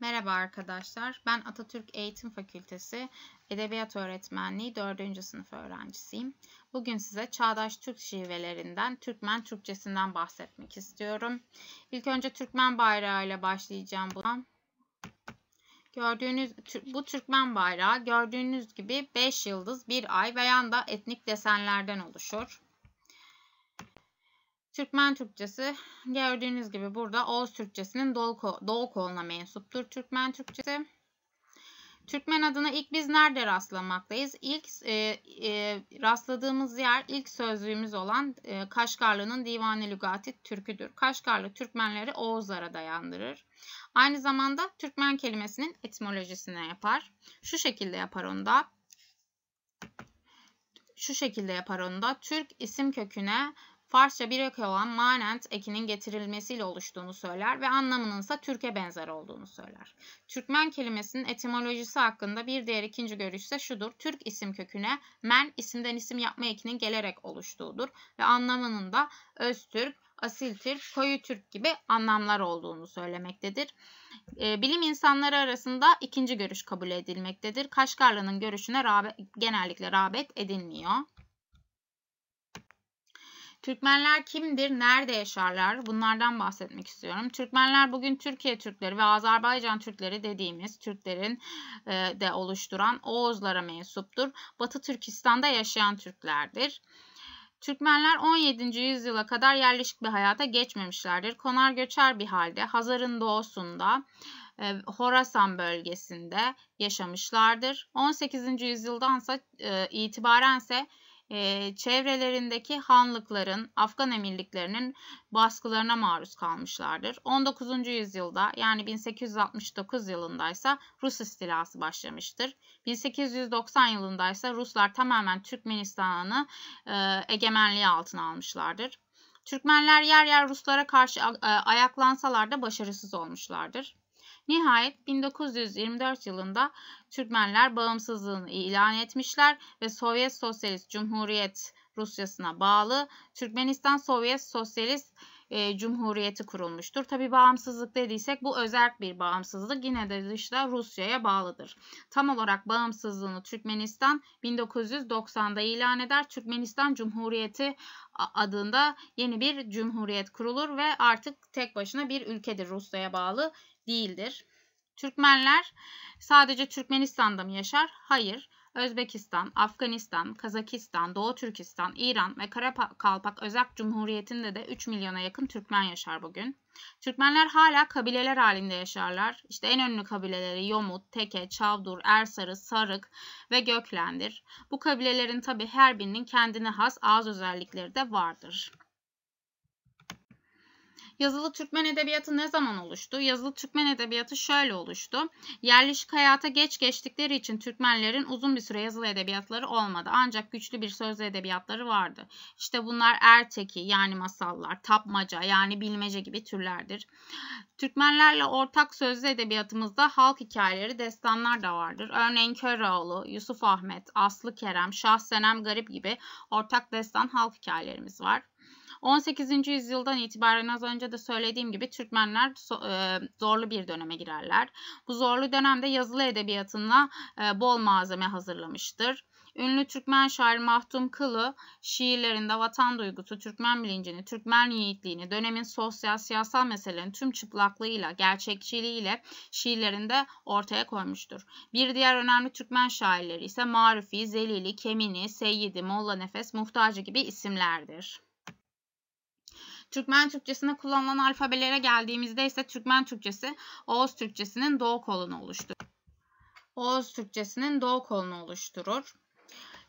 Merhaba arkadaşlar. Ben Atatürk Eğitim Fakültesi Edebiyat Öğretmenliği 4. sınıf öğrencisiyim. Bugün size çağdaş Türk şivelerinden, Türkmen Türkçesinden bahsetmek istiyorum. İlk önce Türkmen bayrağı ile başlayacağım buna. Gördüğünüz bu Türkmen bayrağı gördüğünüz gibi 5 yıldız, bir ay ve yanda etnik desenlerden oluşur. Türkmen Türkçesi gördüğünüz gibi burada Oğuz Türkçesinin Doğu, Doğu koluna mensuptur Türkmen Türkçesi. Türkmen adına ilk biz nerede rastlamaktayız? İlk e, e, rastladığımız yer ilk sözlüğümüz olan e, Kaşgarlı'nın Divane Lügati Türküdür. Kaşgarlı Türkmenleri Oğuzlara dayandırır. Aynı zamanda Türkmen kelimesinin etimolojisine yapar. Şu şekilde yapar onu da. Şu şekilde yapar onu da. Türk isim köküne Farsça bir ök olan manent ekinin getirilmesiyle oluştuğunu söyler ve anlamının ise Türk'e benzer olduğunu söyler. Türkmen kelimesinin etimolojisi hakkında bir diğer ikinci görüş ise şudur. Türk isim köküne men isimden isim yapma ekinin gelerek oluştuğudur ve anlamının da Öztürk, asil Türk, koyu Türk gibi anlamlar olduğunu söylemektedir. Ee, bilim insanları arasında ikinci görüş kabul edilmektedir. Kaşgarlı'nın görüşüne rağbet, genellikle rağbet edilmiyor. Türkmenler kimdir, nerede yaşarlar? Bunlardan bahsetmek istiyorum. Türkmenler bugün Türkiye Türkleri ve Azerbaycan Türkleri dediğimiz Türklerin e, de oluşturan Oğuzlara mensuptur. Batı Türkistan'da yaşayan Türklerdir. Türkmenler 17. yüzyıla kadar yerleşik bir hayata geçmemişlerdir. Konar göçer bir halde Hazar'ın doğusunda e, Horasan bölgesinde yaşamışlardır. 18. yüzyıldansa e, itibaren ise e, çevrelerindeki hanlıkların, Afgan emirliklerinin baskılarına maruz kalmışlardır. 19. yüzyılda yani 1869 yılındaysa Rus istilası başlamıştır. 1890 yılındaysa Ruslar tamamen Türkmenistan'ı e, egemenliği altına almışlardır. Türkmenler yer yer Ruslara karşı ayaklansalar da başarısız olmuşlardır. Nihayet 1924 yılında Türkmenler bağımsızlığını ilan etmişler ve Sovyet Sosyalist Cumhuriyet Rusyası'na bağlı Türkmenistan Sovyet Sosyalist e, Cumhuriyeti kurulmuştur. Tabi bağımsızlık dediysek bu özel bir bağımsızlık yine de dışta Rusya'ya bağlıdır. Tam olarak bağımsızlığını Türkmenistan 1990'da ilan eder. Türkmenistan Cumhuriyeti adında yeni bir cumhuriyet kurulur ve artık tek başına bir ülkedir Rusya'ya bağlı değildir. Türkmenler sadece Türkmenistan'da mı yaşar? Hayır. Özbekistan, Afganistan, Kazakistan, Doğu Türkistan, İran ve Karakalpak Özak Cumhuriyeti'nde de 3 milyona yakın Türkmen yaşar bugün. Türkmenler hala kabileler halinde yaşarlar. İşte en ünlü kabileleri Yomut, Teke, Çavdur, Ersarı, Sarık ve Göklendir. Bu kabilelerin tabi her birinin kendine has ağız özellikleri de vardır. Yazılı Türkmen Edebiyatı ne zaman oluştu? Yazılı Türkmen Edebiyatı şöyle oluştu. Yerleşik hayata geç geçtikleri için Türkmenlerin uzun bir süre yazılı edebiyatları olmadı. Ancak güçlü bir sözlü edebiyatları vardı. İşte bunlar erteki yani masallar, tapmaca yani bilmece gibi türlerdir. Türkmenlerle ortak sözlü edebiyatımızda halk hikayeleri, destanlar da vardır. Örneğin Köroğlu, Yusuf Ahmet, Aslı Kerem, Şahsenem Garip gibi ortak destan halk hikayelerimiz var. 18. yüzyıldan itibaren az önce de söylediğim gibi Türkmenler e, zorlu bir döneme girerler. Bu zorlu dönemde yazılı edebiyatına e, bol malzeme hazırlamıştır. Ünlü Türkmen şair Mahdum Kılı şiirlerinde vatan duygusu, Türkmen bilincini, Türkmen yiğitliğini, dönemin sosyal siyasal meselelerin tüm çıplaklığıyla, gerçekçiliğiyle şiirlerinde ortaya koymuştur. Bir diğer önemli Türkmen şairleri ise Marufi, Zelili, Kemini, Seyyidi, Molla Nefes, Muhtacı gibi isimlerdir. Türkmen Türkçesinde kullanılan alfabelere geldiğimizde ise Türkmen Türkçesi Oğuz Türkçesinin doğu kolunu oluşturur. Oğuz Türkçesinin doğu kolunu oluşturur.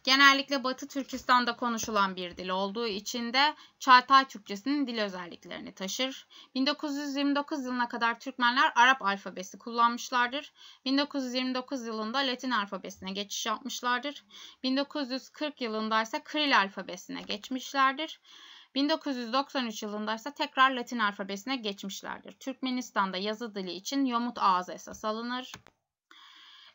Genellikle Batı Türkistan'da konuşulan bir dil olduğu için de Çağatay Türkçesinin dil özelliklerini taşır. 1929 yılına kadar Türkmenler Arap alfabesi kullanmışlardır. 1929 yılında Latin alfabesine geçiş yapmışlardır. 1940 yılında ise Kril alfabesine geçmişlerdir. 1993 yılında ise tekrar Latin alfabesine geçmişlerdir. Türkmenistan'da yazı dili için yomut ağız esas alınır.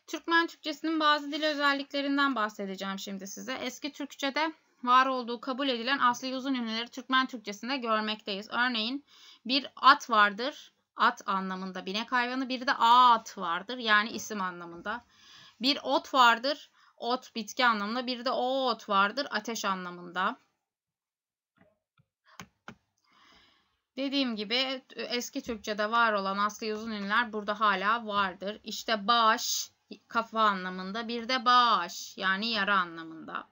Türkmen Türkçesinin bazı dil özelliklerinden bahsedeceğim şimdi size. Eski Türkçede var olduğu kabul edilen asli uzun ünlüleri Türkmen Türkçesinde görmekteyiz. Örneğin bir at vardır. At anlamında binek hayvanı. Bir de at vardır. Yani isim anlamında. Bir ot vardır. Ot bitki anlamında. Bir de o ot vardır. Ateş anlamında. Dediğim gibi e, eski Türkçe'de var olan asli uzun ünlüler burada hala vardır. İşte baş kafa anlamında bir de baş yani yara anlamında.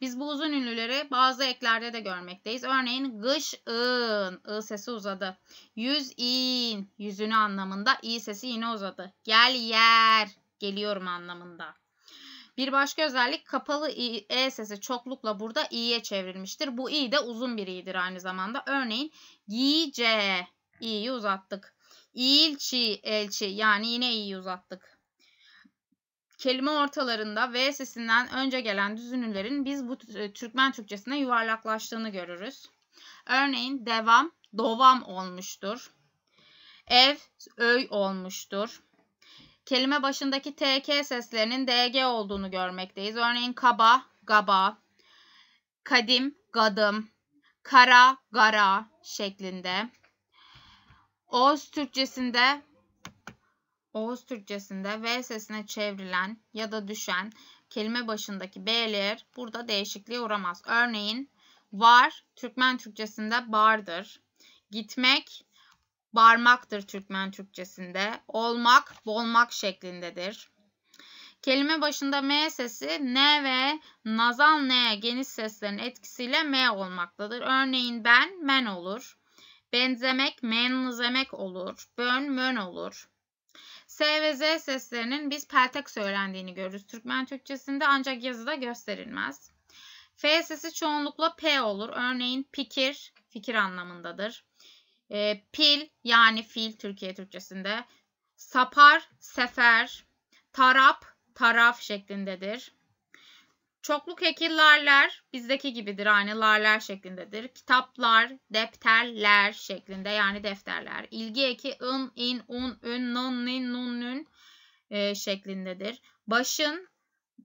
Biz bu uzun ünlüleri bazı eklerde de görmekteyiz. Örneğin gış ın, ı sesi uzadı. Yüz in, yüzünü anlamında i sesi yine uzadı. Gel yer, geliyorum anlamında. Bir başka özellik kapalı i, e sesi çoklukla burada i'ye çevrilmiştir. Bu i de uzun bir i'dir aynı zamanda. Örneğin giyice i'yi uzattık. İlçi elçi yani yine i'yi uzattık. Kelime ortalarında V sesinden önce gelen düzünülerin biz bu e, Türkmen Türkçesine yuvarlaklaştığını görürüz. Örneğin devam, dovam olmuştur. Ev, öy olmuştur kelime başındaki TK seslerinin DG olduğunu görmekteyiz. Örneğin kaba, gaba, kadim, gadım, kara, gara şeklinde. Oğuz Türkçesinde Oğuz Türkçesinde V sesine çevrilen ya da düşen kelime başındaki B'ler burada değişikliğe uğramaz. Örneğin var Türkmen Türkçesinde bardır. Gitmek Barmaktır Türkmen Türkçesinde. Olmak, bolmak şeklindedir. Kelime başında M sesi N ve nazal N geniş seslerin etkisiyle M olmaktadır. Örneğin ben men olur. Benzemek menzemek olur. Bön mön olur. S ve Z seslerinin biz peltek söylendiğini görürüz. Türkmen Türkçesinde ancak yazıda gösterilmez. F sesi çoğunlukla P olur. Örneğin pikir, fikir anlamındadır. E, pil yani fil Türkiye Türkçesinde. Sapar, sefer. Tarap, taraf şeklindedir. Çokluk eki bizdeki gibidir aynı larlar şeklindedir. Kitaplar, defterler şeklinde yani defterler. İlgi eki ın, in, un, ün, non, nin, nun, nün e, şeklindedir. Başın,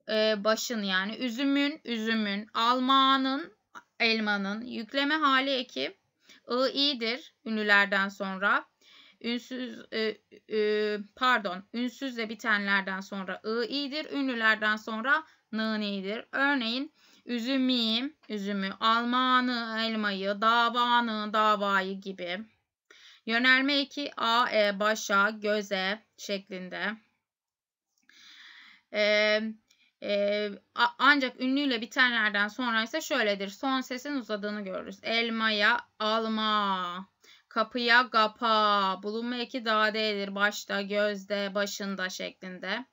e, başın yani üzümün, üzümün, almanın, elmanın, yükleme hali eki I-İ'dir ünlülerden sonra. Ünsüz e, e, pardon ünsüzle bitenlerden sonra I-İ'dir. Ünlülerden sonra N-N'dir. Örneğin üzümü, üzümü, almanı, elmayı, davanı, davayı gibi. Yönelme iki A, E, başa, göze şeklinde. Ee, ee, ancak ünlüyle bitenlerden sonra ise şöyledir. Son sesin uzadığını görürüz. Elmaya alma, kapıya gapa, bulunma eki değildir Başta, gözde, başında şeklinde.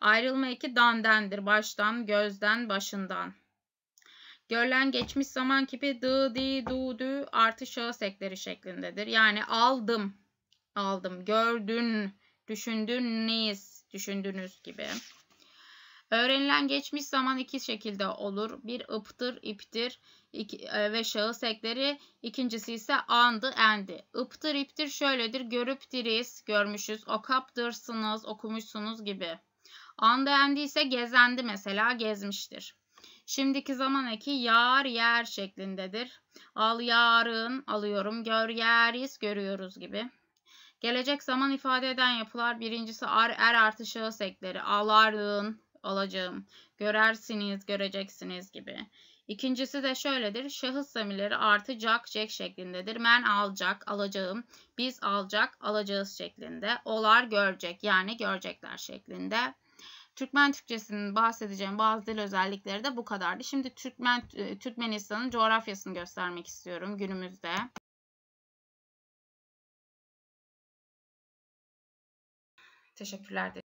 Ayrılma eki dandendir. Baştan, gözden, başından. Görülen geçmiş zaman kipi dı, di, du, dü artı şahıs ekleri şeklindedir. Yani aldım, aldım, gördün, düşündün düşündünüz, düşündünüz gibi. Öğrenilen geçmiş zaman iki şekilde olur. Bir ıptır, iptir iki, e, ve şahıs ekleri. İkincisi ise andı, endi. Iptır, iptir şöyledir. Görüp diriz, görmüşüz. Okaptırsınız, okumuşsunuz gibi. Andı, endi ise gezendi mesela, gezmiştir. Şimdiki zaman eki yar yer şeklindedir. Al yarın alıyorum, gör yeriz görüyoruz gibi. Gelecek zaman ifade eden yapılar birincisi ar, er artı şahıs ekleri. Alardın, Alacağım, Görersiniz, göreceksiniz gibi. İkincisi de şöyledir. Şahıs zamirleri artacak, cek şeklindedir. Men alacak, alacağım. Biz alacak, alacağız şeklinde. Olar görecek yani görecekler şeklinde. Türkmen Türkçesinin bahsedeceğim bazı dil özellikleri de bu kadardı. Şimdi Türkmen e, Türkmenistan'ın coğrafyasını göstermek istiyorum günümüzde. Teşekkürler.